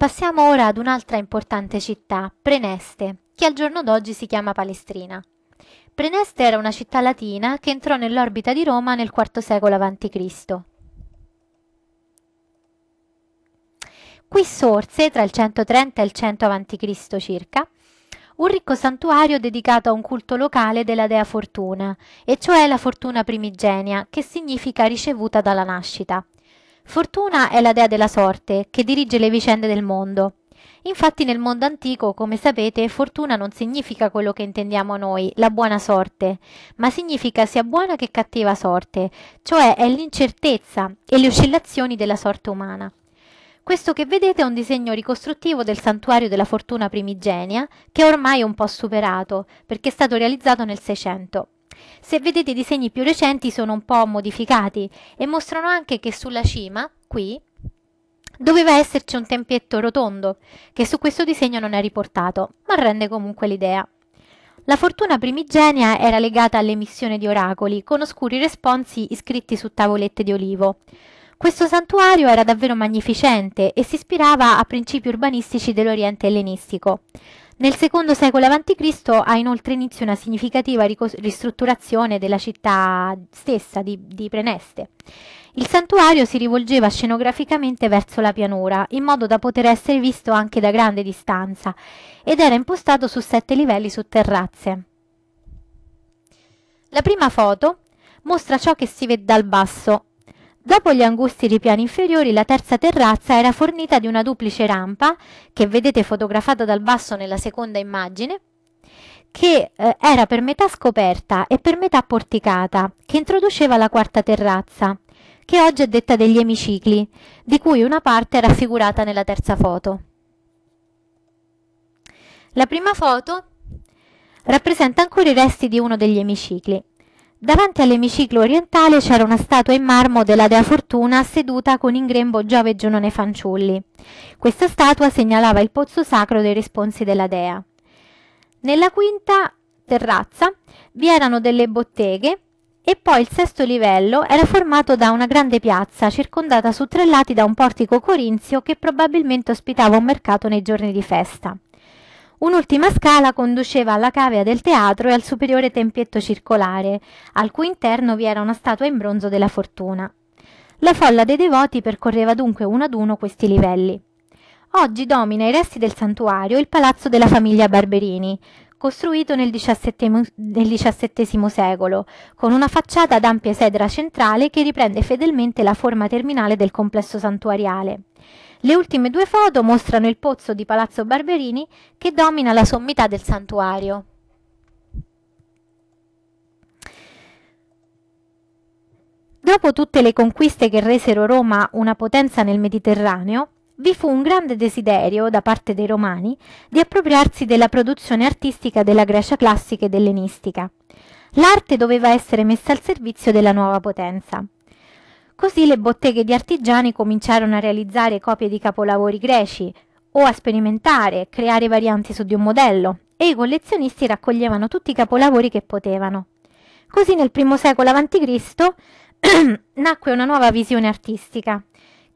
Passiamo ora ad un'altra importante città, Preneste, che al giorno d'oggi si chiama Palestrina. Preneste era una città latina che entrò nell'orbita di Roma nel IV secolo a.C. Qui sorse, tra il 130 e il 100 a.C. circa, un ricco santuario dedicato a un culto locale della dea Fortuna, e cioè la fortuna primigenia, che significa ricevuta dalla nascita. Fortuna è la dea della sorte, che dirige le vicende del mondo. Infatti nel mondo antico, come sapete, fortuna non significa quello che intendiamo noi, la buona sorte, ma significa sia buona che cattiva sorte, cioè è l'incertezza e le oscillazioni della sorte umana. Questo che vedete è un disegno ricostruttivo del santuario della fortuna primigenia, che ormai è un po' superato, perché è stato realizzato nel Seicento. Se vedete i disegni più recenti sono un po' modificati e mostrano anche che sulla cima, qui, doveva esserci un tempietto rotondo, che su questo disegno non è riportato, ma rende comunque l'idea. La fortuna primigenia era legata all'emissione di oracoli, con oscuri responsi iscritti su tavolette di olivo. Questo santuario era davvero magnificente e si ispirava a principi urbanistici dell'Oriente ellenistico. Nel secondo secolo a.C. ha inoltre inizio una significativa ristrutturazione della città stessa di, di Preneste. Il santuario si rivolgeva scenograficamente verso la pianura, in modo da poter essere visto anche da grande distanza, ed era impostato su sette livelli su terrazze. La prima foto mostra ciò che si vede dal basso, Dopo gli angusti ripiani inferiori, la terza terrazza era fornita di una duplice rampa, che vedete fotografata dal basso nella seconda immagine, che eh, era per metà scoperta e per metà porticata, che introduceva la quarta terrazza, che oggi è detta degli emicicli, di cui una parte è raffigurata nella terza foto. La prima foto rappresenta ancora i resti di uno degli emicicli Davanti all'emiciclo orientale c'era una statua in marmo della dea Fortuna seduta con in grembo Giove e Giunone fanciulli. Questa statua segnalava il pozzo sacro dei responsi della dea. Nella quinta terrazza vi erano delle botteghe e poi il sesto livello era formato da una grande piazza circondata su tre lati da un portico corinzio che probabilmente ospitava un mercato nei giorni di festa. Un'ultima scala conduceva alla cavea del teatro e al superiore tempietto circolare, al cui interno vi era una statua in bronzo della fortuna. La folla dei devoti percorreva dunque uno ad uno questi livelli. Oggi domina i resti del santuario il palazzo della famiglia Barberini, costruito nel XVII secolo, con una facciata ad ampia sedra centrale che riprende fedelmente la forma terminale del complesso santuariale. Le ultime due foto mostrano il pozzo di Palazzo Barberini che domina la sommità del santuario. Dopo tutte le conquiste che resero Roma una potenza nel Mediterraneo, vi fu un grande desiderio da parte dei Romani di appropriarsi della produzione artistica della Grecia classica ed ellenistica. L'arte doveva essere messa al servizio della nuova potenza. Così le botteghe di artigiani cominciarono a realizzare copie di capolavori greci o a sperimentare, creare varianti su di un modello e i collezionisti raccoglievano tutti i capolavori che potevano. Così nel primo secolo a.C. nacque una nuova visione artistica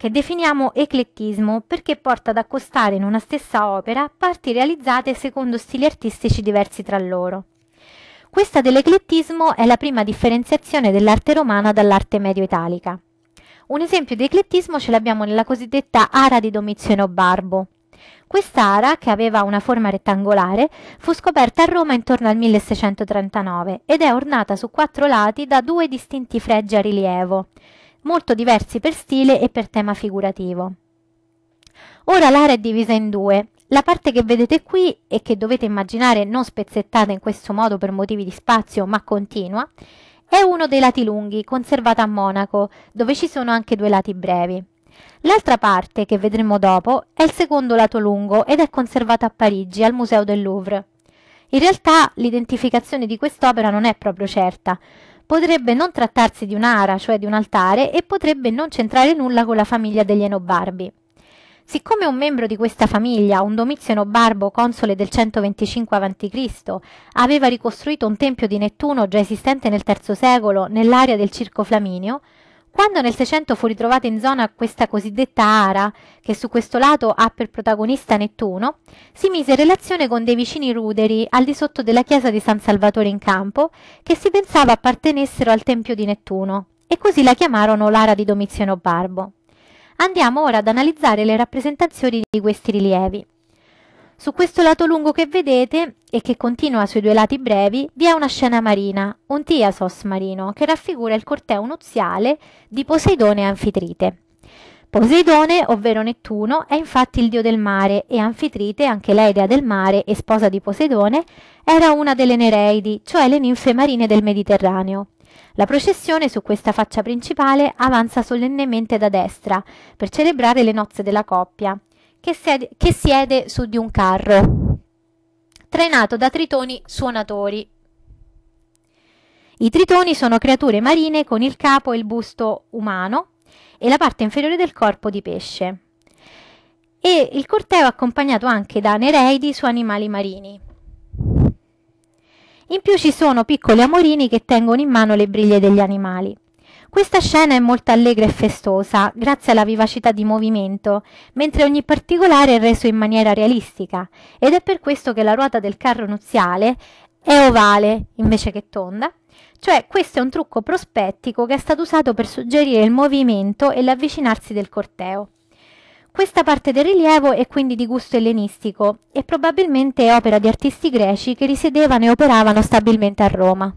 che definiamo eclettismo perché porta ad accostare in una stessa opera parti realizzate secondo stili artistici diversi tra loro. Questa dell'eclettismo è la prima differenziazione dell'arte romana dall'arte medio-italica. Un esempio di eclettismo ce l'abbiamo nella cosiddetta ara di Domiziano Barbo. Quest'ara, che aveva una forma rettangolare, fu scoperta a Roma intorno al 1639 ed è ornata su quattro lati da due distinti fregi a rilievo, molto diversi per stile e per tema figurativo. Ora l'area è divisa in due. La parte che vedete qui e che dovete immaginare non spezzettata in questo modo per motivi di spazio ma continua, è uno dei lati lunghi, conservato a Monaco, dove ci sono anche due lati brevi. L'altra parte, che vedremo dopo, è il secondo lato lungo ed è conservata a Parigi, al Museo del Louvre. In realtà l'identificazione di quest'opera non è proprio certa, potrebbe non trattarsi di un'ara, cioè di un altare, e potrebbe non c'entrare nulla con la famiglia degli Enobarbi. Siccome un membro di questa famiglia, un domizio Enobarbo console del 125 a.C., aveva ricostruito un tempio di Nettuno già esistente nel III secolo nell'area del Circo Flaminio, quando nel 600 fu ritrovata in zona questa cosiddetta ara, che su questo lato ha per protagonista Nettuno, si mise in relazione con dei vicini ruderi al di sotto della chiesa di San Salvatore in Campo, che si pensava appartenessero al Tempio di Nettuno, e così la chiamarono l'ara di Domiziano Barbo. Andiamo ora ad analizzare le rappresentazioni di questi rilievi. Su questo lato lungo che vedete e che continua sui due lati brevi vi è una scena marina, un tiasos marino, che raffigura il corteo nuziale di Poseidone e Anfitrite. Poseidone, ovvero Nettuno, è infatti il dio del mare e Anfitrite, anche lei dea del mare e sposa di Poseidone, era una delle Nereidi, cioè le ninfe marine del Mediterraneo. La processione su questa faccia principale avanza solennemente da destra per celebrare le nozze della coppia che siede, che siede su di un carro, trainato da tritoni suonatori. I tritoni sono creature marine con il capo e il busto umano e la parte inferiore del corpo di pesce. E il corteo è accompagnato anche da nereidi su animali marini. In più ci sono piccoli amorini che tengono in mano le briglie degli animali. Questa scena è molto allegra e festosa, grazie alla vivacità di movimento, mentre ogni particolare è reso in maniera realistica, ed è per questo che la ruota del carro nuziale è ovale invece che tonda, cioè questo è un trucco prospettico che è stato usato per suggerire il movimento e l'avvicinarsi del corteo. Questa parte del rilievo è quindi di gusto ellenistico e probabilmente è opera di artisti greci che risiedevano e operavano stabilmente a Roma.